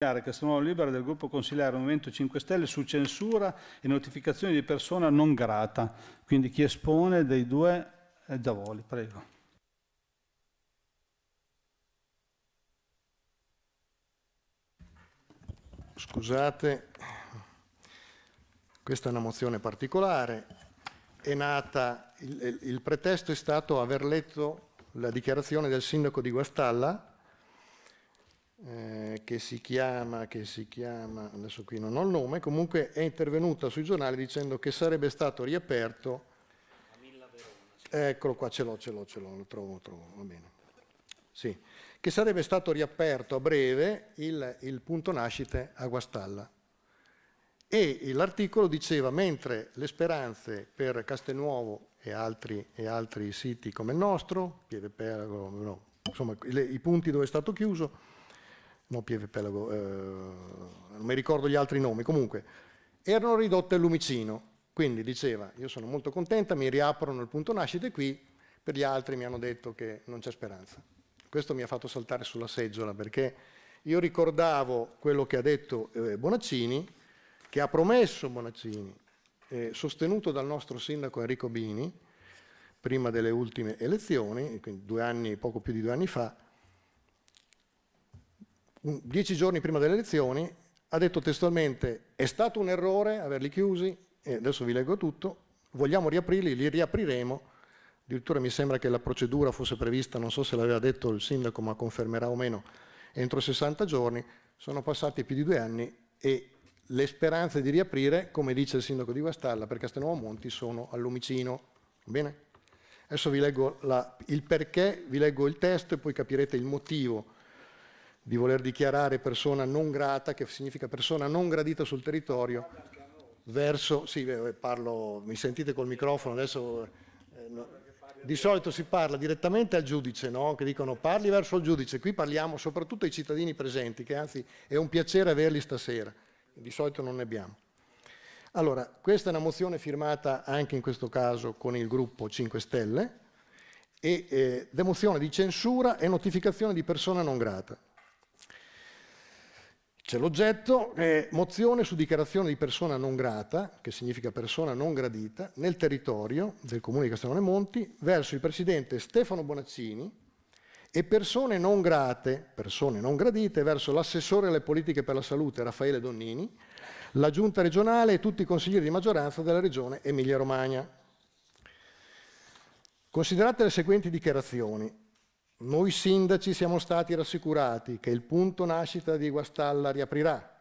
Castelnuovo Libera del gruppo consigliare Movimento 5 Stelle su censura e notificazione di persona non grata. Quindi chi espone dei due è Davoli, prego. Scusate, questa è una mozione particolare. È nata, il, il pretesto è stato aver letto la dichiarazione del sindaco di Guastalla eh, che, si chiama, che si chiama, adesso qui non ho il nome, comunque è intervenuta sui giornali dicendo che sarebbe stato riaperto. Eccolo qua, ce l'ho, ce l'ho, ce l'ho, lo trovo, lo trovo, va bene. Sì, che sarebbe stato riaperto a breve il, il punto nascite a Guastalla. E l'articolo diceva, mentre le speranze per Castelnuovo e altri, e altri siti come il nostro, Pieve Pelago, no, insomma le, i punti dove è stato chiuso, no Pieve Pelago, eh, non mi ricordo gli altri nomi, comunque, erano ridotte al lumicino. Quindi diceva, io sono molto contenta, mi riaprono il punto nascite qui, per gli altri mi hanno detto che non c'è speranza. Questo mi ha fatto saltare sulla seggiola perché io ricordavo quello che ha detto eh, Bonaccini, che ha promesso Bonaccini, eh, sostenuto dal nostro sindaco Enrico Bini, prima delle ultime elezioni, quindi anni, poco più di due anni fa, dieci giorni prima delle elezioni, ha detto testualmente è stato un errore averli chiusi, e adesso vi leggo tutto, vogliamo riaprirli, li riapriremo, addirittura mi sembra che la procedura fosse prevista, non so se l'aveva detto il sindaco ma confermerà o meno, entro 60 giorni, sono passati più di due anni e le speranze di riaprire, come dice il sindaco di Guastalla per Castelnuovo Monti, sono al lumicino. Bene? Adesso vi leggo la, il perché, vi leggo il testo e poi capirete il motivo di voler dichiarare persona non grata, che significa persona non gradita sul territorio, verso... Sì, eh, parlo, mi sentite col microfono, adesso... Eh, no, di solito si parla direttamente al giudice, no? che dicono parli verso il giudice, qui parliamo soprattutto ai cittadini presenti, che anzi è un piacere averli stasera, di solito non ne abbiamo. Allora, questa è una mozione firmata anche in questo caso con il gruppo 5 Stelle, e eh, demozione di censura e notificazione di persona non grata. C'è l'oggetto, è mozione su dichiarazione di persona non grata, che significa persona non gradita, nel territorio del comune di Castellone Monti verso il presidente Stefano Bonaccini e persone non grate, persone non gradite, verso l'assessore alle politiche per la salute Raffaele Donnini, la giunta regionale e tutti i consiglieri di maggioranza della regione Emilia-Romagna. Considerate le seguenti dichiarazioni. Noi sindaci siamo stati rassicurati che il punto nascita di Guastalla riaprirà.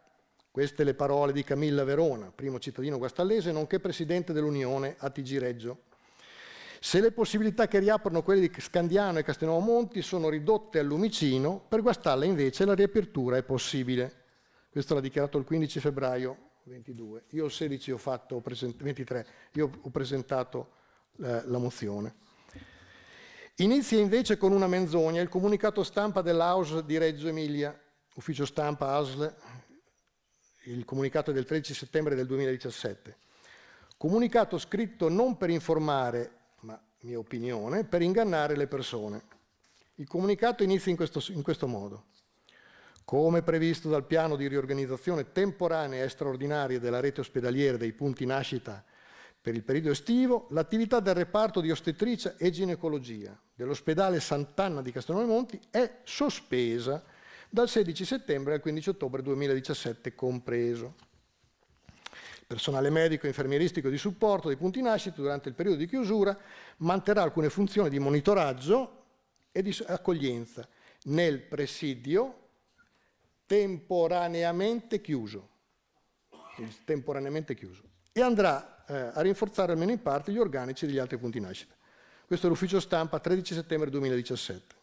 Queste le parole di Camilla Verona, primo cittadino guastallese, nonché presidente dell'Unione a TG Reggio. Se le possibilità che riaprono quelle di Scandiano e Castelnuovo Monti sono ridotte al lumicino, per Guastalla invece la riapertura è possibile. Questo l'ha dichiarato il 15 febbraio 22. Io il 16 ho fatto, 23, io ho presentato eh, la mozione. Inizia invece con una menzogna, il comunicato stampa dell'AUS di Reggio Emilia, ufficio stampa ASL, il comunicato del 13 settembre del 2017. Comunicato scritto non per informare, ma mia opinione, per ingannare le persone. Il comunicato inizia in questo, in questo modo. Come previsto dal piano di riorganizzazione temporanea e straordinaria della rete ospedaliera dei punti nascita per il periodo estivo, l'attività del reparto di ostetricia e ginecologia dell'ospedale Sant'Anna di Castellone Monti è sospesa dal 16 settembre al 15 ottobre 2017 compreso. Il personale medico e infermieristico di supporto dei punti nascita durante il periodo di chiusura manterrà alcune funzioni di monitoraggio e di accoglienza nel presidio temporaneamente chiuso, temporaneamente chiuso e andrà eh, a rinforzare almeno in parte gli organici degli altri punti nascita. Questo è l'ufficio stampa 13 settembre 2017.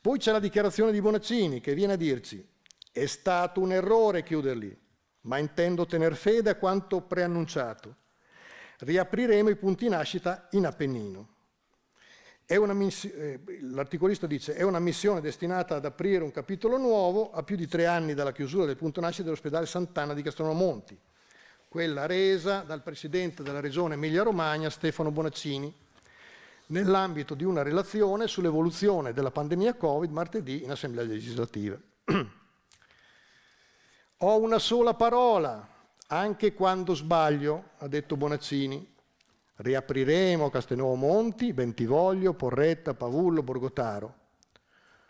Poi c'è la dichiarazione di Bonaccini che viene a dirci è stato un errore chiuderli, ma intendo tener fede a quanto preannunciato. Riapriremo i punti nascita in Appennino. Eh, l'articolista dice è una missione destinata ad aprire un capitolo nuovo a più di tre anni dalla chiusura del punto nascita dell'ospedale Sant'Anna di Castronomonti quella resa dal Presidente della Regione Emilia-Romagna Stefano Bonaccini nell'ambito di una relazione sull'evoluzione della pandemia Covid martedì in Assemblea legislativa. Ho una sola parola, anche quando sbaglio, ha detto Bonaccini. Riapriremo Castelnuovo Monti, Bentivoglio, Porretta, Pavullo, Borgotaro.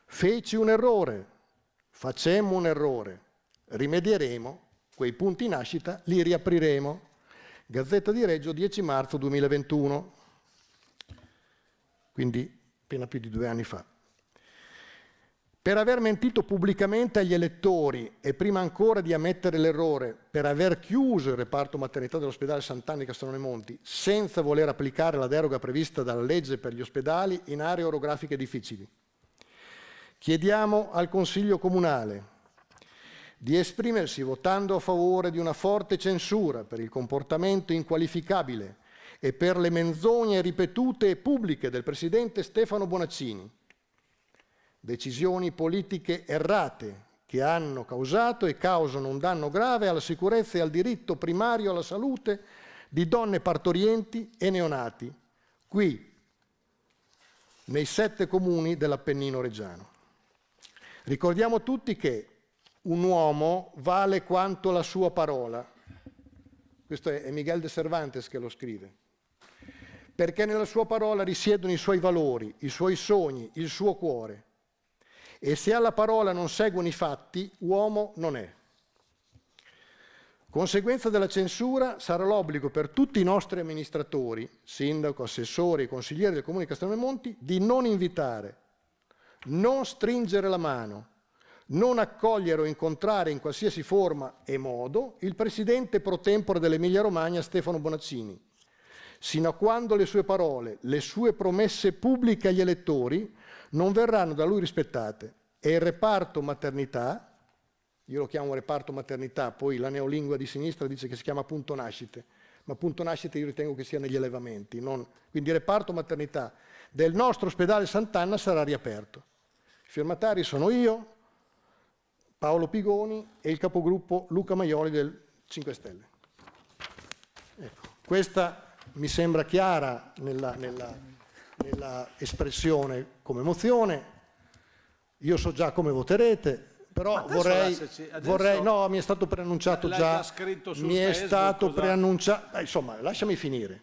Feci un errore, facemmo un errore, rimedieremo quei punti nascita, li riapriremo. Gazzetta di Reggio, 10 marzo 2021, quindi appena più di due anni fa. Per aver mentito pubblicamente agli elettori e prima ancora di ammettere l'errore, per aver chiuso il reparto maternità dell'ospedale Sant'Anna di Castellone Monti senza voler applicare la deroga prevista dalla legge per gli ospedali in aree orografiche difficili. Chiediamo al Consiglio Comunale di esprimersi votando a favore di una forte censura per il comportamento inqualificabile e per le menzogne ripetute e pubbliche del presidente Stefano Bonaccini. Decisioni politiche errate che hanno causato e causano un danno grave alla sicurezza e al diritto primario alla salute di donne partorienti e neonati, qui, nei sette comuni dell'Appennino Reggiano. Ricordiamo tutti che un uomo vale quanto la sua parola. Questo è Miguel de Cervantes che lo scrive. Perché nella sua parola risiedono i suoi valori, i suoi sogni, il suo cuore. E se alla parola non seguono i fatti, uomo non è. Conseguenza della censura sarà l'obbligo per tutti i nostri amministratori, sindaco, assessori, consiglieri del Comune di Castello Monti, di non invitare, non stringere la mano, non accogliere o incontrare in qualsiasi forma e modo il presidente pro tempore dell'Emilia Romagna Stefano Bonaccini, sino a quando le sue parole, le sue promesse pubbliche agli elettori non verranno da lui rispettate e il reparto maternità, io lo chiamo reparto maternità, poi la neolingua di sinistra dice che si chiama punto nascite, ma punto nascite io ritengo che sia negli allevamenti, non... quindi il reparto maternità del nostro ospedale Sant'Anna sarà riaperto. I firmatari sono io, Paolo Pigoni e il capogruppo Luca Maioli del 5 Stelle. Ecco, questa mi sembra chiara nella, nella, nella espressione come mozione, io so già come voterete, però vorrei, ci, vorrei, no, mi è stato preannunciato già, mi è stato preannunciato, insomma, lasciami finire.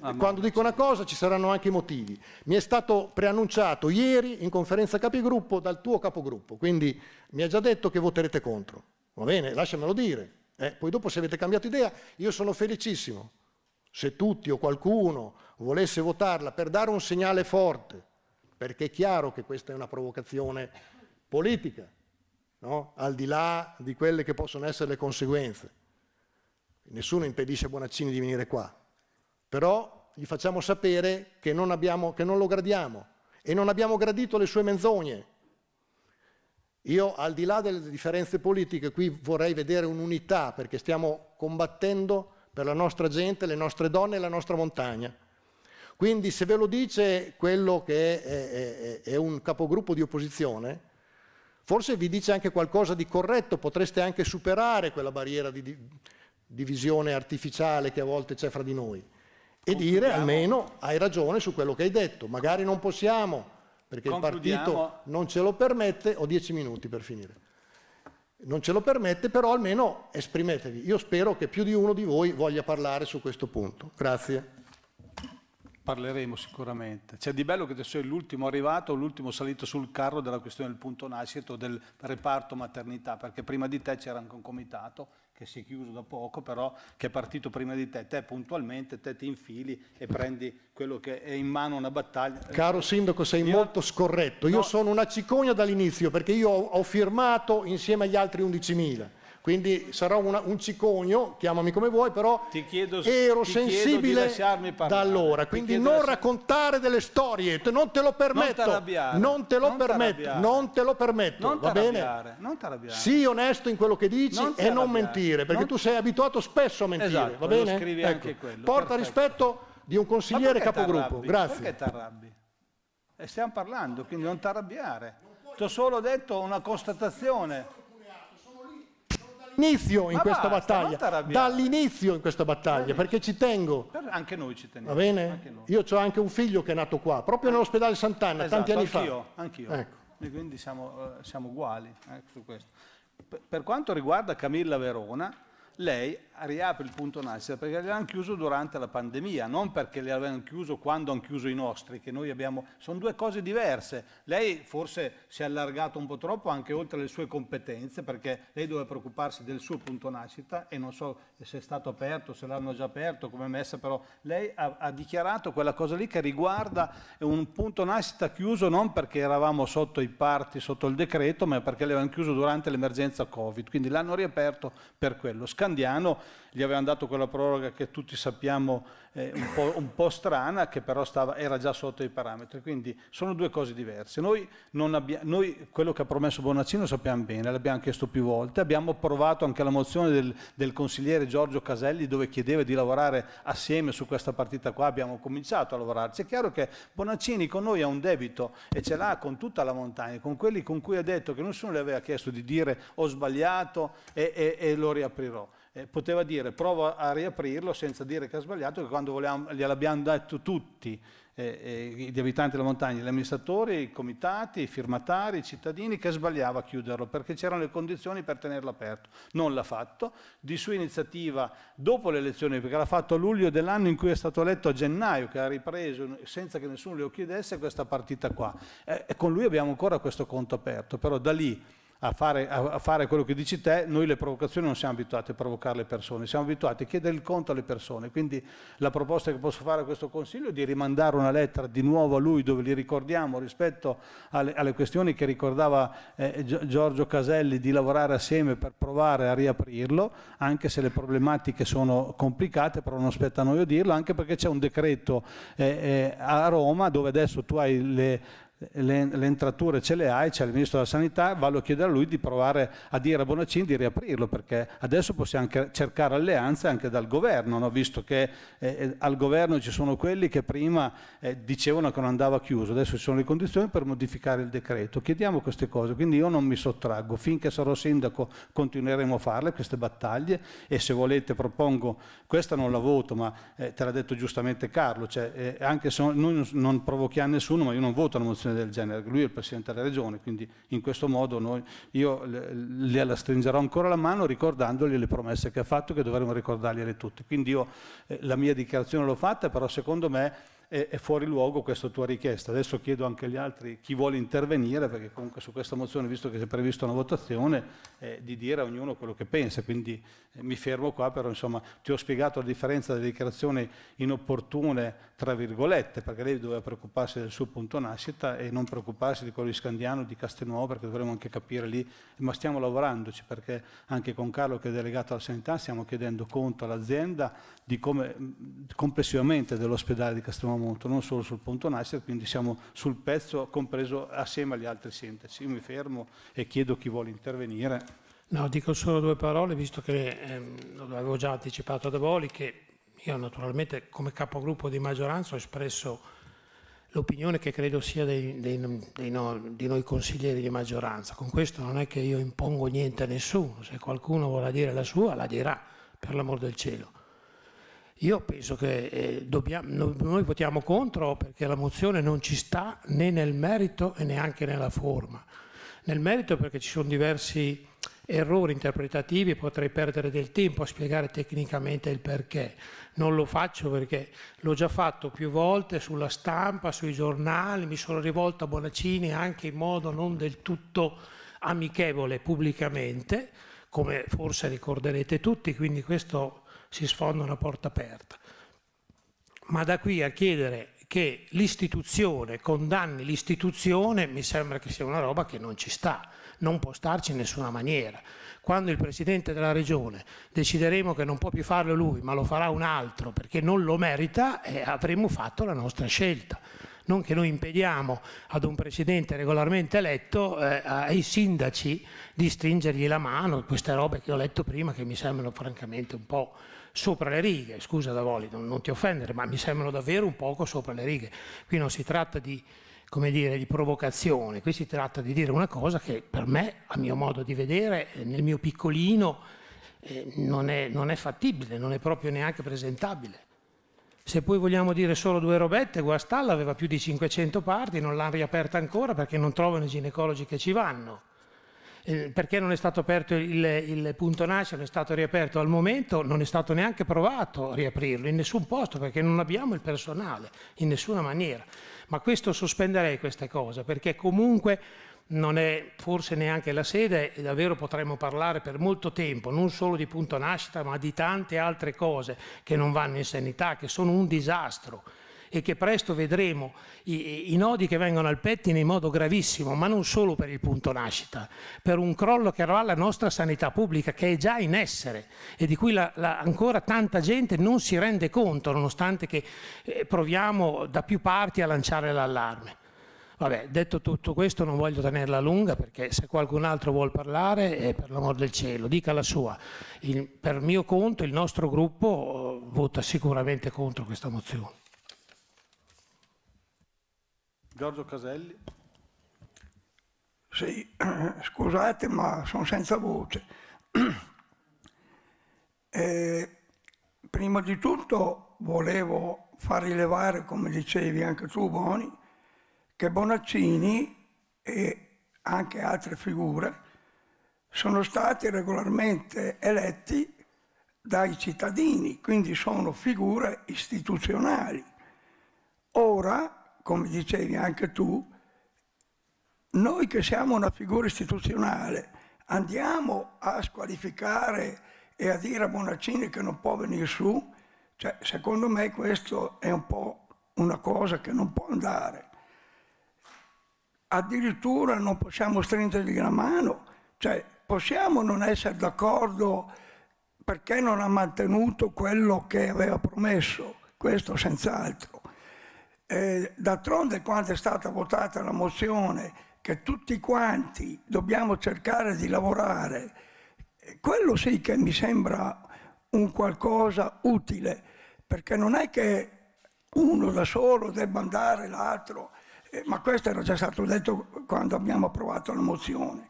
Ah, Quando dico una cosa ci saranno anche i motivi. Mi è stato preannunciato ieri in conferenza capigruppo dal tuo capogruppo, quindi mi ha già detto che voterete contro. Va bene, lasciamelo dire. Eh, poi dopo se avete cambiato idea, io sono felicissimo. Se tutti o qualcuno volesse votarla per dare un segnale forte, perché è chiaro che questa è una provocazione politica, no? al di là di quelle che possono essere le conseguenze. Nessuno impedisce a Bonaccini di venire qua, però gli facciamo sapere che non, abbiamo, che non lo gradiamo e non abbiamo gradito le sue menzogne. Io al di là delle differenze politiche qui vorrei vedere un'unità perché stiamo combattendo per la nostra gente, le nostre donne e la nostra montagna. Quindi se ve lo dice quello che è, è, è, un capogruppo di opposizione, forse vi dice anche qualcosa di corretto, potreste anche superare quella barriera di divisione artificiale che a volte c'è fra di noi e dire almeno hai ragione su quello che hai detto, magari non possiamo perché il partito non ce lo permette, ho dieci minuti per finire, non ce lo permette, però almeno esprimetevi. Io spero che più di uno di voi voglia parlare su questo punto. Grazie. Parleremo sicuramente. C'è di bello che tu sei l'ultimo arrivato, l'ultimo salito sul carro della questione del punto nascito del reparto maternità, perché prima di te c'era anche un comitato che si è chiuso da poco, però che è partito prima di te. Te puntualmente, te ti infili e prendi quello che è in mano una battaglia. Caro Sindaco, sei io... molto scorretto. Io sono una cicogna dall'inizio perché io ho firmato insieme agli altri 11.000 quindi sarò una, un cicogno, chiamami come vuoi, però chiedo, ero sensibile da allora, quindi non la... raccontare delle storie, non te lo permetto, non, non te lo non permetto, non te lo permetto, non va bene? Non Sii onesto in quello che dici non e non mentire, perché tu sei abituato spesso a mentire, esatto, va bene? scrivi ecco. anche quello. Porta perfetto. rispetto di un consigliere capogruppo, grazie. Perché ti arrabbi? E eh, stiamo parlando, quindi non ti arrabbiare. Ti ho solo detto una constatazione dall'inizio in questa battaglia. Dall'inizio in questa battaglia, perché ci tengo. Per- Anche noi ci teniamo. anche bene? Io ho anche un figlio che è nato qua, proprio ah. nell'ospedale Sant'Anna, Esatto, tanti anni fa. anch'io, Anch'io, Ecco. E quindi siamo, eh, siamo uguali eh, su questo. Per, per quanto riguarda Camilla Verona, lei riapre il punto nascita perché l'avevano chiuso durante la pandemia, non perché avevano chiuso quando hanno chiuso i nostri, che noi abbiamo... Sono due cose diverse. Lei forse si è allargato un po' troppo anche oltre le sue competenze, perché lei doveva preoccuparsi del suo punto nascita e non so se è stato aperto, se l'hanno già aperto, come messa, però lei ha, ha dichiarato quella cosa lì che riguarda un punto nascita chiuso non perché eravamo sotto i parti, sotto il decreto, ma perché l'avevano chiuso durante l'emergenza Covid, quindi l'hanno riaperto per quello. Sc- Candiano gli avevano dato quella proroga che tutti sappiamo eh, un, po', un, po', strana, che però stava, era già sotto i parametri. Quindi sono due cose diverse. Noi, noi quello che ha promesso Bonaccino sappiamo bene, l'abbiamo chiesto più volte, abbiamo approvato anche la mozione del, del consigliere Giorgio Caselli dove chiedeva di lavorare assieme su questa partita qua, abbiamo cominciato a lavorarci. È chiaro che Bonaccini con noi ha un debito e ce l'ha con tutta la montagna, con quelli con cui ha detto che nessuno le aveva chiesto di dire ho sbagliato e, e, e lo riaprirò eh, poteva dire provo a riaprirlo senza dire che ha sbagliato, che quando volevamo, gliel'abbiamo detto tutti, eh, eh, gli abitanti della montagna, gli amministratori, i comitati, i firmatari, i cittadini, che sbagliava chiuderlo perché c'erano le condizioni per tenerlo aperto. Non l'ha fatto, di sua iniziativa dopo le elezioni, perché l'ha fatto a luglio dell'anno in cui è stato eletto a gennaio, che ha ripreso senza che nessuno glielo chiedesse questa partita qua. Eh, e con lui abbiamo ancora questo conto aperto, però da lì a fare, a fare, quello che dici te, noi le provocazioni non siamo abituati a provocare le persone, siamo abituati a chiedere il conto alle persone. Quindi la proposta che posso fare a questo Consiglio è di rimandare una lettera di nuovo a lui dove li ricordiamo rispetto alle, alle questioni che ricordava eh, Giorgio Caselli di lavorare assieme per provare a riaprirlo, anche se le problematiche sono complicate, però non spetta a noi a dirlo, anche perché c'è un decreto eh, eh, a Roma dove adesso tu hai le, le, le, entrature ce le hai, c'è il ministro della sanità, vallo a chiedere a lui di provare a dire a Bonaccini di riaprirlo, perché adesso possiamo anche cercare alleanze anche dal governo, no? visto che eh, eh, al governo ci sono quelli che prima eh, dicevano che non andava chiuso, adesso ci sono le condizioni per modificare il decreto. Chiediamo queste cose, quindi io non mi sottraggo, finché sarò sindaco continueremo a farle queste battaglie e se volete propongo, questa non la voto, ma eh, te l'ha detto giustamente Carlo, cioè, eh, anche se noi non provochiamo nessuno, ma io non voto la mozione del genere. Lui è il Presidente della Regione, quindi in questo modo noi, io le, le stringerò ancora la mano ricordandogli le promesse che ha fatto, che dovremmo ricordargliele tutte. Quindi io eh, la mia dichiarazione l'ho fatta, però secondo me è, è fuori luogo questa tua richiesta. Adesso chiedo anche agli altri chi vuole intervenire, perché comunque su questa mozione, visto che si è prevista una votazione, eh, di dire a ognuno quello che pensa. Quindi eh, mi fermo qua, però insomma ti ho spiegato la differenza delle dichiarazioni inopportune, tra virgolette, perché lei doveva preoccuparsi del suo punto nascita e non preoccuparsi di quello di Scandiano, di Castelnuovo, perché dovremmo anche capire lì, ma stiamo lavorandoci, perché anche con Carlo che è delegato alla sanità stiamo chiedendo conto all'azienda di come complessivamente dell'ospedale di Castelnuovo tramonto, non solo sul Ponto Nasser, quindi siamo sul pezzo compreso assieme agli altri sindaci. Io mi fermo e chiedo chi vuole intervenire. No, dico solo due parole, visto che ehm, lo avevo già anticipato da Boli, che io naturalmente come capogruppo di maggioranza ho espresso l'opinione che credo sia dei, dei, dei no, di noi consiglieri di maggioranza. Con questo non è che io impongo niente a nessuno, se qualcuno vorrà dire la sua la dirà, per l'amor del cielo. Io penso che eh, dobbiamo, noi votiamo contro perché la mozione non ci sta né nel merito e neanche nella forma. Nel merito perché ci sono diversi errori interpretativi, potrei perdere del tempo a spiegare tecnicamente il perché. Non lo faccio perché l'ho già fatto più volte sulla stampa, sui giornali, mi sono rivolto a Bonaccini anche in modo non del tutto amichevole pubblicamente, come forse ricorderete tutti, quindi questo si sfonda una porta aperta. Ma da qui a chiedere che l'istituzione condanni l'istituzione mi sembra che sia una roba che non ci sta, non può starci in nessuna maniera. Quando il Presidente della Regione decideremo che non può più farlo lui, ma lo farà un altro perché non lo merita, eh, avremo fatto la nostra scelta. Non che noi impediamo ad un Presidente regolarmente eletto, eh, ai sindaci, di stringergli la mano, queste robe che ho letto prima che mi sembrano francamente un po' sopra le righe, scusa Davoli, non, non ti offendere, ma mi sembrano davvero un poco sopra le righe. Qui non si tratta di, come dire, di provocazione, qui si tratta di dire una cosa che per me, a mio modo di vedere, eh, nel mio piccolino, eh, non, è, non è fattibile, non è proprio neanche presentabile. Se poi vogliamo dire solo due robette, Guastalla aveva più di 500 parti, non l'hanno riaperta ancora perché non trovano i ginecologi che ci vanno. Eh, perché non è stato aperto il, il punto nascita, non è stato riaperto al momento, non è stato neanche provato a riaprirlo in nessun posto perché non abbiamo il personale in nessuna maniera. Ma questo sospenderei questa cosa perché comunque non è forse neanche la sede e davvero potremmo parlare per molto tempo non solo di punto nascita ma di tante altre cose che non vanno in sanità, che sono un disastro e che presto vedremo i, i, nodi che vengono al pettine in modo gravissimo, ma non solo per il punto nascita, per un crollo che avrà la nostra sanità pubblica che è già in essere e di cui la, la, ancora tanta gente non si rende conto, nonostante che eh, proviamo da più parti a lanciare l'allarme. Vabbè, detto tutto questo non voglio tenerla lunga perché se qualcun altro vuole parlare, eh, per l'amor del cielo, dica la sua. Il, per mio conto il nostro gruppo eh, vota sicuramente contro questa mozione. Giorgio Caselli. Sì, scusate ma sono senza voce. Eh, prima di tutto volevo far rilevare, come dicevi anche tu Boni, che Bonaccini e anche altre figure sono stati regolarmente eletti dai cittadini, quindi sono figure istituzionali. Ora come dicevi anche tu, noi che siamo una figura istituzionale andiamo a squalificare e a dire a Bonaccini che non può venire su, cioè, secondo me questo è un po' una cosa che non può andare. Addirittura non possiamo stringergli la mano, cioè, possiamo non essere d'accordo perché non ha mantenuto quello che aveva promesso, questo senz'altro. Eh, d'altronde quando è stata votata la mozione che tutti quanti dobbiamo cercare di lavorare, quello sì che mi sembra un qualcosa utile, perché non è che uno da solo debba andare l'altro, eh, ma questo era già stato detto quando abbiamo approvato la mozione.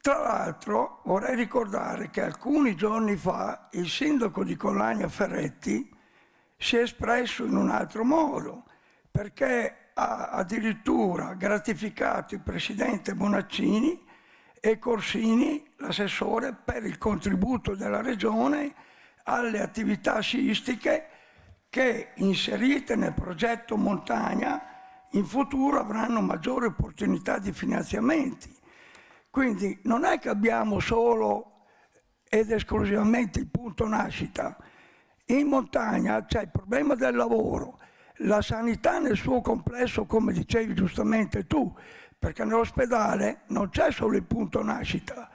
Tra l'altro vorrei ricordare che alcuni giorni fa il sindaco di Collagna Ferretti si è espresso in un altro modo, perché ha addirittura gratificato il presidente Bonaccini e Corsini, l'assessore, per il contributo della regione alle attività sciistiche che inserite nel progetto Montagna in futuro avranno maggiori opportunità di finanziamenti. Quindi non è che abbiamo solo ed esclusivamente il punto nascita, in montagna c'è il problema del lavoro, la sanità nel suo complesso, come dicevi giustamente tu, perché nell'ospedale non c'è solo il punto nascita,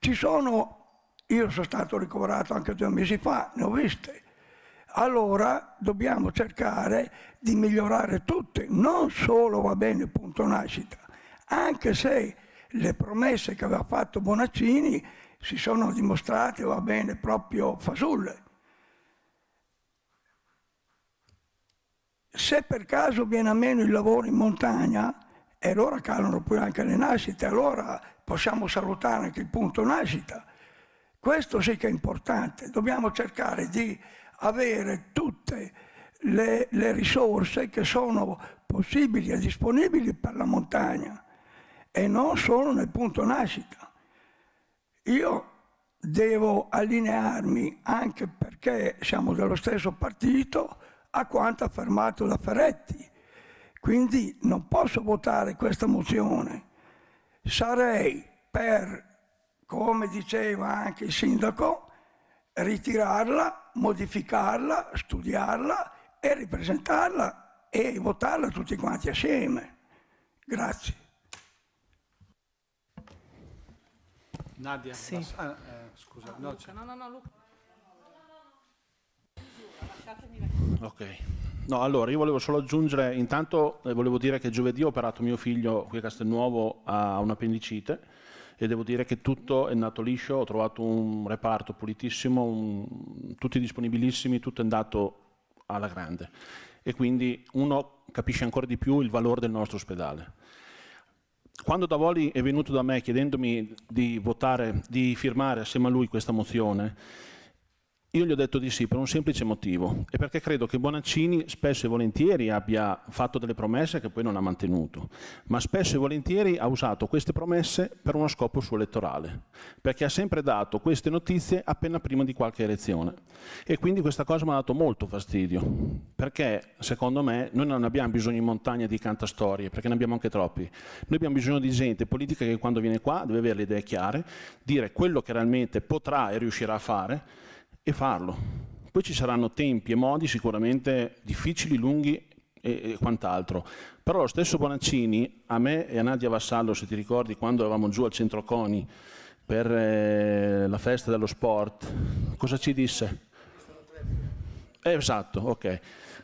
ci sono, io sono stato ricoverato anche due mesi fa, ne ho viste. Allora dobbiamo cercare di migliorare tutte, non solo va bene il punto nascita, anche se le promesse che aveva fatto Bonaccini si sono dimostrate, va bene, proprio fasulle. se per caso viene a meno il lavoro in montagna, e allora calano pure anche le nascite, allora possiamo salutare anche il punto nascita. Questo sì che è importante, dobbiamo cercare di avere tutte le, le risorse che sono possibili e disponibili per la montagna e non solo nel punto nascita. Io devo allinearmi anche perché siamo dello stesso partito, a quanto affermato da Ferretti. Quindi non posso votare questa mozione. Sarei per, come diceva anche il sindaco, ritirarla, modificarla, studiarla e ripresentarla e votarla tutti quanti assieme. Grazie. Nadia, sì. ah, eh, scusa. Ah, no, Luca, no, no, no, Luca. Ok. No, allora io volevo solo aggiungere, intanto eh, volevo dire che giovedì ho operato mio figlio qui a Castelnuovo a un'appendicite e devo dire che tutto è nato liscio, ho trovato un reparto pulitissimo, un, tutti disponibilissimi, tutto è andato alla grande e quindi uno capisce ancora di più il valore del nostro ospedale. Quando Davoli è venuto da me chiedendomi di votare, di firmare assieme a lui questa mozione, io gli ho detto di sì per un semplice motivo e perché credo che Bonaccini spesso e volentieri abbia fatto delle promesse che poi non ha mantenuto, ma spesso e volentieri ha usato queste promesse per uno scopo suo elettorale, perché ha sempre dato queste notizie appena prima di qualche elezione. E quindi questa cosa mi ha dato molto fastidio, perché secondo me noi non abbiamo bisogno di montagne di cantastorie, perché ne abbiamo anche troppi. Noi abbiamo bisogno di gente politica che quando viene qua deve avere le idee chiare, dire quello che realmente potrà e riuscirà a fare e farlo. Poi ci saranno tempi e modi sicuramente difficili, lunghi e, e quant'altro. Però lo stesso Bonaccini, a me e a Nadia Vassallo, se ti ricordi, quando eravamo giù al centro Coni per eh, la festa dello sport, cosa ci disse? Eh, esatto, ok.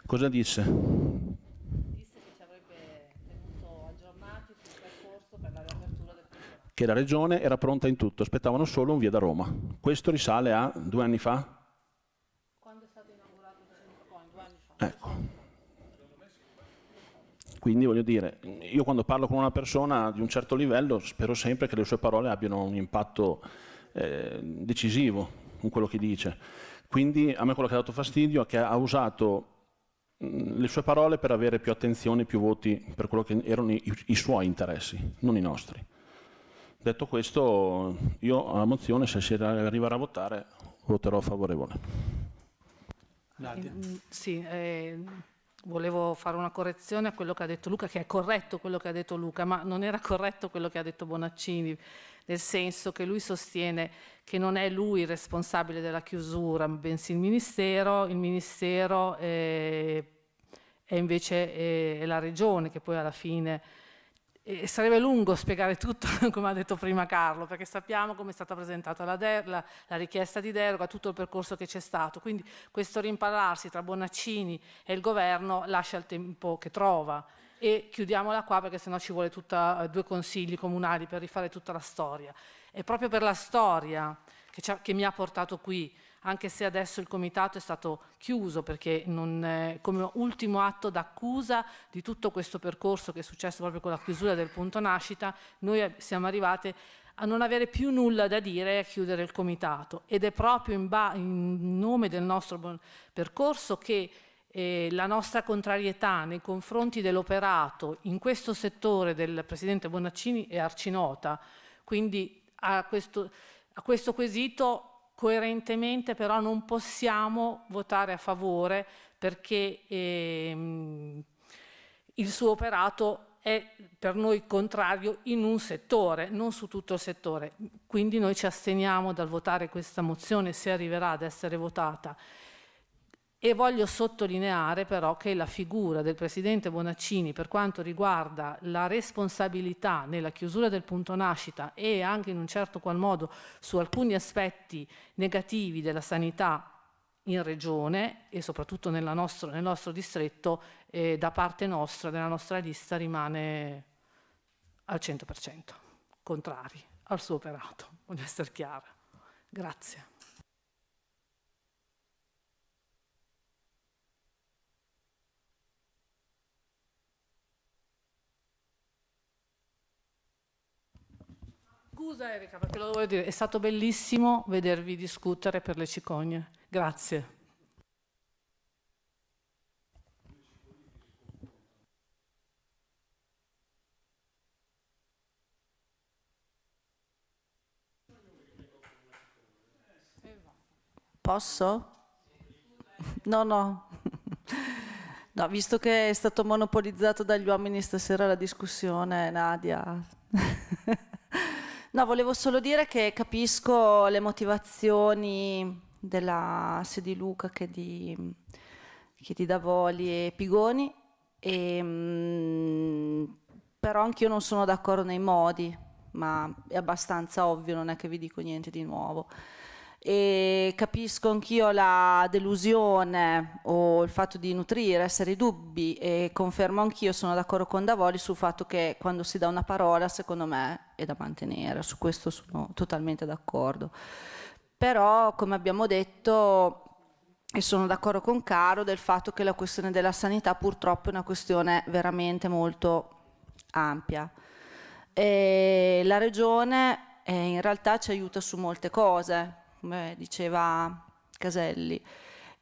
Cosa disse? Che la regione era pronta in tutto, aspettavano solo un via da Roma. Questo risale a due anni fa? Ecco. Quindi voglio dire, io quando parlo con una persona di un certo livello spero sempre che le sue parole abbiano un impatto eh, decisivo in quello che dice. Quindi a me quello che ha dato fastidio è che ha usato mm, le sue parole per avere più attenzione, più voti per quello che erano i, i, suoi interessi, non i nostri. Detto questo, io alla mozione, se si arriverà a votare, voterò favorevole. Nadia. Mm, sì, eh, volevo fare una correzione a quello che ha detto Luca, che è corretto quello che ha detto Luca, ma non era corretto quello che ha detto Bonaccini, nel senso che lui sostiene che non è lui il responsabile della chiusura, bensì il Ministero, il Ministero eh, è invece eh, è la Regione che poi alla fine e sarebbe lungo spiegare tutto, come ha detto prima Carlo, perché sappiamo come è stata presentata la, la, la richiesta di deroga, tutto il percorso che c'è stato. Quindi questo rimpallarsi tra Bonaccini e il governo lascia il tempo che trova. E chiudiamola qua perché sennò ci vuole tutta, eh, due consigli comunali per rifare tutta la storia. È proprio per la storia che, che mi ha portato qui anche se adesso il comitato è stato chiuso perché non, eh, come ultimo atto d'accusa di tutto questo percorso che è successo proprio con la chiusura del punto nascita, noi siamo arrivati a non avere più nulla da dire e a chiudere il comitato ed è proprio in, in nome del nostro percorso che eh, la nostra contrarietà nei confronti dell'operato in questo settore del Presidente Bonaccini è arcinota, quindi a questo, a questo quesito coerentemente però non possiamo votare a favore perché ehm, il suo operato è per noi contrario in un settore, non su tutto il settore. Quindi noi ci asteniamo dal votare questa mozione se arriverà ad essere votata e voglio sottolineare però che la figura del Presidente Bonaccini per quanto riguarda la responsabilità nella chiusura del punto nascita e anche in un certo qual modo su alcuni aspetti negativi della sanità in regione e soprattutto nostro, nel nostro distretto eh, da parte nostra, della nostra lista, rimane al 100%, contrari al suo operato, voglio essere chiara. Grazie. scusa Erika, perché lo volevo dire, è stato bellissimo vedervi discutere per le cicogne. Grazie. Posso? No, no. No, visto che è stato monopolizzato dagli uomini stasera la discussione, Nadia. No, volevo solo dire che capisco le motivazioni della, sia di Luca che di, che di Davoli e Pigoni, e, mh, mm, però anch'io non sono d'accordo nei modi, ma è abbastanza ovvio, non è che vi dico niente di nuovo e capisco anch'io la delusione o il fatto di nutrire, essere dubbi e confermo anch'io, sono d'accordo con Davoli sul fatto che quando si dà una parola secondo me è da mantenere, su questo sono totalmente d'accordo. Però come abbiamo detto e sono d'accordo con Caro del fatto che la questione della sanità purtroppo è una questione veramente molto ampia. E la regione eh, in realtà ci aiuta su molte cose, come diceva Caselli.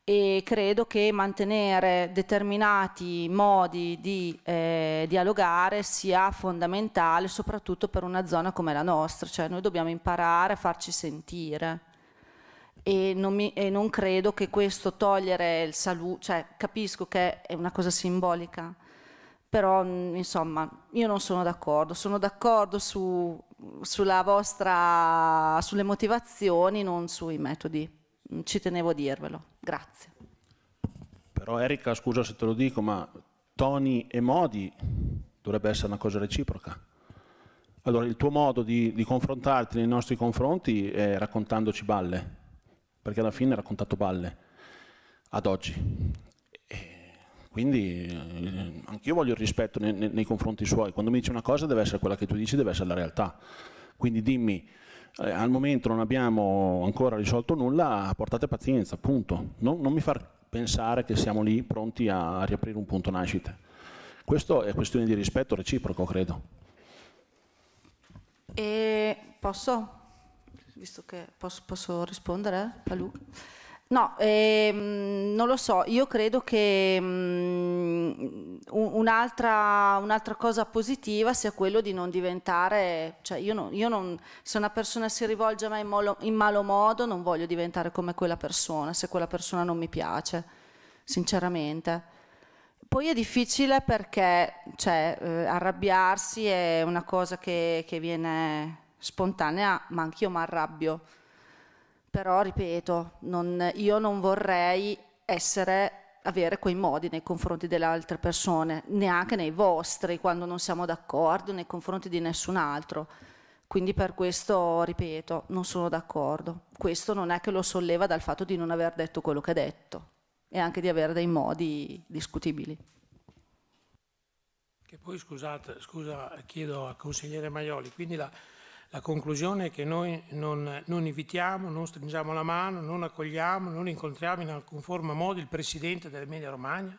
E credo che mantenere determinati modi di eh, dialogare sia fondamentale, soprattutto per una zona come la nostra, cioè noi dobbiamo imparare a farci sentire. E non, mi, e non, credo che questo togliere il saluto, cioè capisco che è una cosa simbolica, però mm, insomma io non sono d'accordo, sono d'accordo su vostra, sulle motivazioni, non sui metodi. Ci tenevo a dirvelo. Grazie. Però Erika, scusa se te lo dico, ma toni e modi dovrebbe essere una cosa reciproca. Allora, il tuo modo di, di confrontarti nei nostri confronti è raccontandoci balle, perché alla fine hai raccontato balle ad oggi. Quindi eh, anch'io voglio il rispetto nei, nei, nei, confronti suoi. Quando mi dici una cosa deve essere quella che tu dici, deve essere la realtà. Quindi dimmi, eh, al momento non abbiamo ancora risolto nulla, portate pazienza, punto. Non, non mi far pensare che siamo lì pronti a riaprire un punto nascita. Questo è questione di rispetto reciproco, credo. E posso? Visto che posso, posso rispondere a Luca? No, ehm, non lo so, io credo che um, un'altra, un'altra, cosa positiva sia quello di non diventare, cioè io, non, io non, se una persona si rivolge a me in, molo, in malo modo non voglio diventare come quella persona, se quella persona non mi piace, sinceramente. Poi è difficile perché cioè, eh, arrabbiarsi è una cosa che, che viene spontanea, ma anch'io mi arrabbio però ripeto, non, io non vorrei essere, avere quei modi nei confronti delle altre persone, neanche nei vostri, quando non siamo d'accordo, nei confronti di nessun altro. Quindi per questo, ripeto, non sono d'accordo. Questo non è che lo solleva dal fatto di non aver detto quello che ha detto e anche di avere dei modi discutibili. Che poi scusate, scusa, chiedo al consigliere Maioli, quindi la, la conclusione è che noi non, non invitiamo, non stringiamo la mano, non accogliamo, non incontriamo in alcun forma o modo il Presidente dell'Emilia Romagna.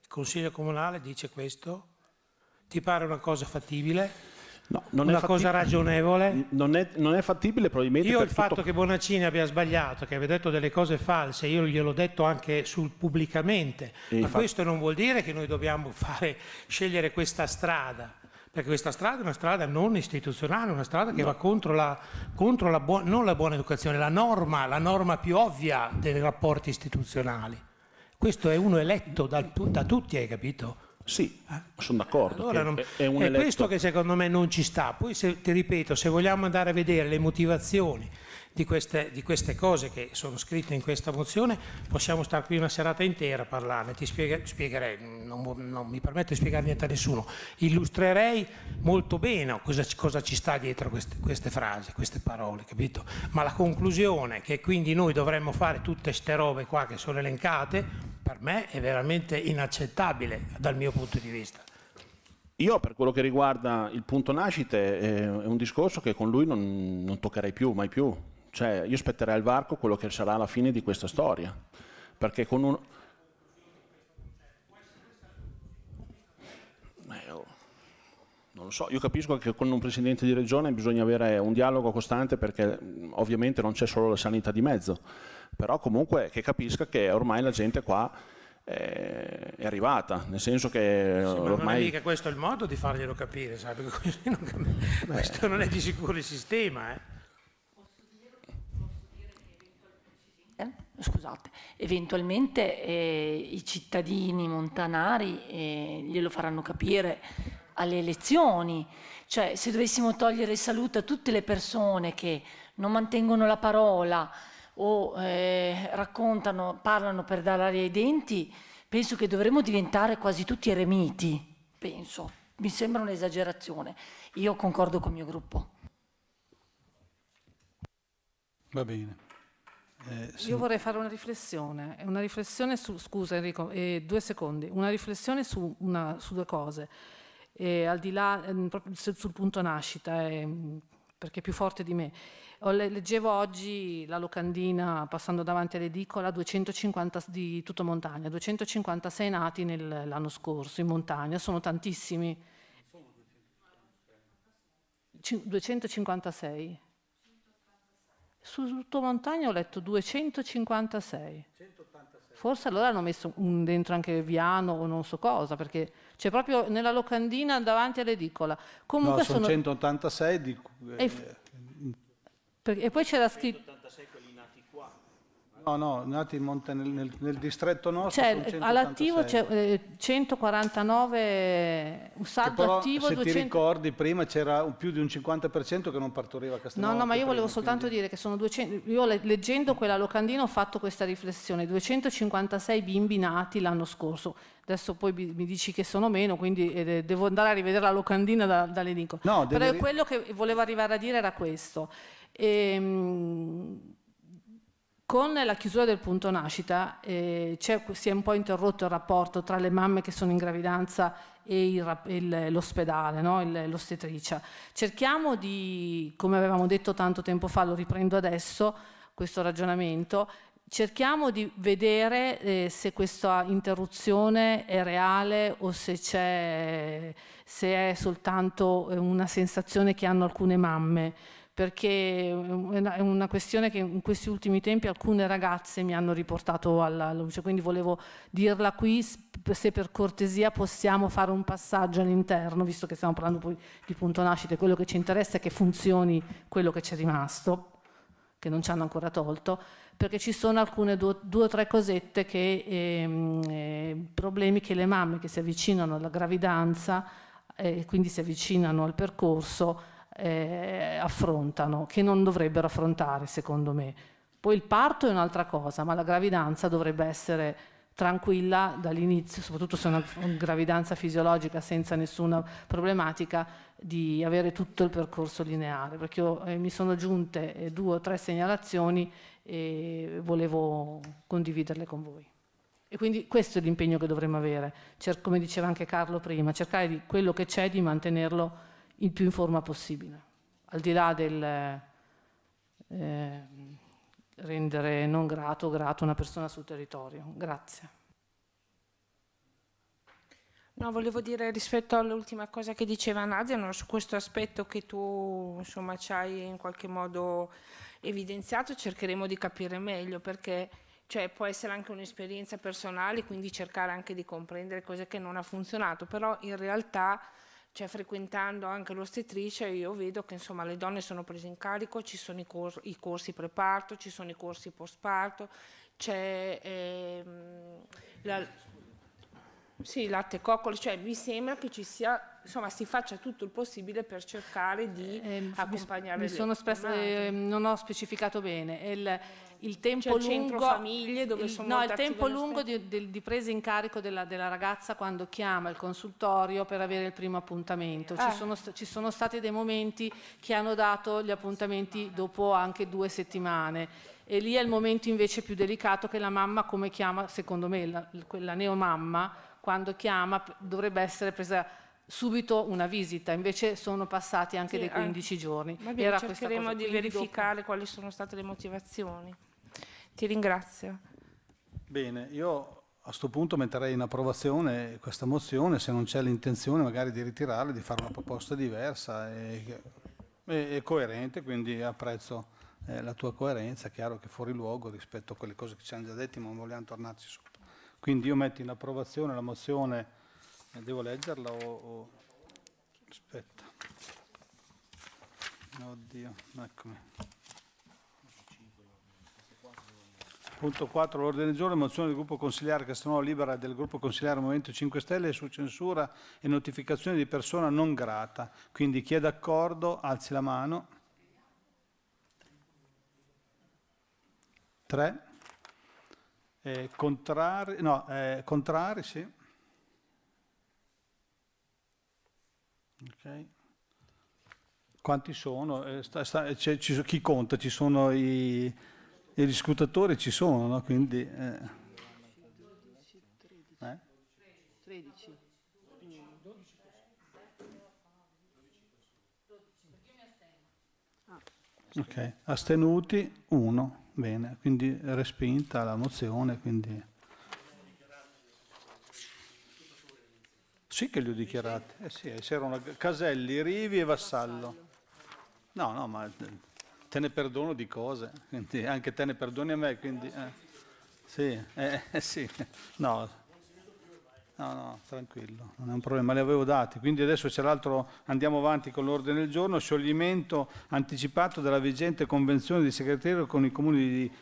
Il Consiglio Comunale dice questo. Ti pare una cosa fattibile? No, non una è cosa ragionevole? Non è, non è, fattibile probabilmente. Io il tutto... fatto che Bonaccini abbia sbagliato, che abbia detto delle cose false, io gliel'ho detto anche sul, pubblicamente, e ma infatti... questo non vuol dire che noi dobbiamo fare, scegliere questa strada perché questa strada è una strada non istituzionale, una strada che no. va contro, la, contro la, buona, non la buona educazione, la norma, la norma più ovvia dei rapporti istituzionali. Questo è uno eletto da, da tutti, hai capito? Sì, eh, sono d'accordo. Allora non, è, è questo che secondo me non ci sta. Poi se, ti ripeto, se vogliamo andare a vedere le motivazioni di queste, di queste, cose che sono scritte in questa mozione, possiamo stare qui una serata intera a parlarne, ti spieghe, spiegherei, non, non, mi permetto di spiegare niente a nessuno, illustrerei molto bene cosa, cosa ci sta dietro queste, queste, frasi, queste parole, capito? Ma la conclusione che quindi noi dovremmo fare tutte queste robe qua che sono elencate, per me è veramente inaccettabile dal mio punto di vista. Io per quello che riguarda il punto nascite è un discorso che con lui non, non toccherei più, mai più, cioè, io aspetterei al varco quello che sarà la fine di questa storia. Perché con un... Eh, oh. non lo so, io capisco che con un presidente di regione bisogna avere un dialogo costante perché mm, ovviamente non c'è solo la sanità di mezzo, però comunque che capisca che ormai la gente qua eh, è arrivata, nel senso che sì, ormai... non è mica questo è il modo di farglielo capire, sai? Perché non questo non è di sicuro il sistema, eh? scusate, eventualmente eh, i cittadini montanari eh, glielo faranno capire alle elezioni, cioè se dovessimo togliere salute a tutte le persone che non mantengono la parola o eh, raccontano, parlano per dare aria ai denti, penso che dovremmo diventare quasi tutti eremiti, penso. Mi sembra un'esagerazione. Io concordo con il mio gruppo. Va bene. Eh, sì. Io vorrei fare una riflessione, eh, una riflessione su, scusa Enrico, eh, due secondi, una riflessione su, una, su due cose, eh, al di là, ehm, sul punto nascita, eh, perché è più forte di me. Leggevo oggi la locandina, passando davanti all'edicola, 250 di tutto montagna, 256 nati l'anno scorso in montagna, sono tantissimi. 256. Su tutto Montagna ho letto 256. 186. Forse allora hanno messo un, dentro anche Viano o non so cosa, perché c'è proprio nella locandina davanti all'edicola. Comunque no, sono, sono 186 di... E, f... Eh, e poi c'era scritto... No, no, nati in Monte, nel, nel, distretto nostro. Cioè, eh, all'attivo c'è eh, 149 eh, usato però, attivo. Se 200... ti ricordi, prima c'era più di un 50% che non partoriva Castelnuovo. No, no, ma io volevo prima, soltanto quindi... dire che sono 200. Io leggendo quella locandina ho fatto questa riflessione: 256 bimbi nati l'anno scorso. Adesso poi mi dici che sono meno, quindi eh, devo andare a rivedere la locandina da, dall'edico. No, Però devi... quello che volevo arrivare a dire era questo. Ehm con la chiusura del punto nascita eh, si è un po' interrotto il rapporto tra le mamme che sono in gravidanza e l'ospedale, no? l'ostetricia. Cerchiamo di, come avevamo detto tanto tempo fa, lo riprendo adesso, questo ragionamento, cerchiamo di vedere eh, se questa interruzione è reale o se, se è soltanto eh, una sensazione che hanno alcune mamme perché è una questione che in questi ultimi tempi alcune ragazze mi hanno riportato alla luce, quindi volevo dirla qui se per cortesia possiamo fare un passaggio all'interno, visto che stiamo parlando poi di punto nascita, quello che ci interessa è che funzioni quello che c'è rimasto, che non ci hanno ancora tolto, perché ci sono alcune due, o tre cosette che ehm, eh, problemi che le mamme che si avvicinano alla gravidanza eh, e eh, quindi si avvicinano al percorso eh, affrontano, che non dovrebbero affrontare secondo me. Poi il parto è un'altra cosa, ma la gravidanza dovrebbe essere tranquilla dall'inizio, soprattutto se è una gravidanza fisiologica senza nessuna problematica, di avere tutto il percorso lineare, perché io, eh, mi sono giunte eh, due o tre segnalazioni e volevo condividerle con voi. E quindi questo è l'impegno che dovremmo avere, Cer come diceva anche Carlo prima, cercare di quello che c'è di mantenerlo il più in forma possibile, al di là del eh, rendere non grato o grato una persona sul territorio. Grazie. No, volevo dire rispetto all'ultima cosa che diceva Nadia, no, su questo aspetto che tu insomma ci hai in qualche modo evidenziato, cercheremo di capire meglio perché cioè, può essere anche un'esperienza personale, quindi cercare anche di comprendere cose che non ha funzionato, però in realtà cioè frequentando anche l'ostetrice io vedo che insomma le donne sono prese in carico, ci sono i, cor i corsi preparto, ci sono i corsi post parto, c'è ehm, la, sì, latte coccole, cioè mi sembra che ci sia, insomma, si faccia tutto il possibile per cercare di eh, ehm, accompagnare mi, le donne. sono spesso, eh, non ho specificato bene. Il, il tempo cioè, lungo, famiglie dove il, sono no, il tempo lungo di, di, di, presa in carico della, della, ragazza quando chiama il consultorio per avere il primo appuntamento. Ah. Ci, eh. sono, ci, sono, stati dei momenti che hanno dato gli appuntamenti dopo anche due settimane. E lì è il momento invece più delicato che la mamma, come chiama, secondo me, la, quella neomamma, quando chiama dovrebbe essere presa subito una visita, invece sono passati anche sì, dei 15 eh. anche. giorni. Va bene, cercheremo di verificare dopo. quali sono state le motivazioni. Ti ringrazio. Bene, io a questo punto metterei in approvazione questa mozione se non c'è l'intenzione magari di ritirarla, di fare una proposta diversa e, e, e coerente, quindi apprezzo eh, la tua coerenza, chiaro che fuori luogo rispetto a quelle cose che ci hanno già detto, ma non vogliamo tornarci su. Quindi io metto in approvazione la mozione, eh, devo leggerla o, o... Aspetta. Oddio, eccomi. Punto 4 all'ordine del giorno, mozione del gruppo consigliare Castanova Libera del gruppo consigliare Movimento 5 Stelle su censura e notificazione di persona non grata. Quindi chi è d'accordo alzi la mano. 3. Eh, contrari, no, eh, contrari, sì. Ok. Quanti sono? Eh, sta, sta, chi conta? Ci sono i... E gli scrutatori ci sono, no? Quindi... Eh. Eh? 13. Ok, astenuti 1, bene, quindi respinta la mozione, quindi... Sì che li ho dichiarati, eh sì, c'erano Caselli, Rivi e Vassallo. No, no, ma te ne perdono di cose, quindi anche te ne perdoni a me. Quindi, eh. Sì, eh, eh sì, no. no, no, tranquillo, non è un problema, le avevo date. Quindi adesso c'è l'altro, andiamo avanti con l'ordine del giorno, scioglimento anticipato della vigente convenzione di segretario con i comuni di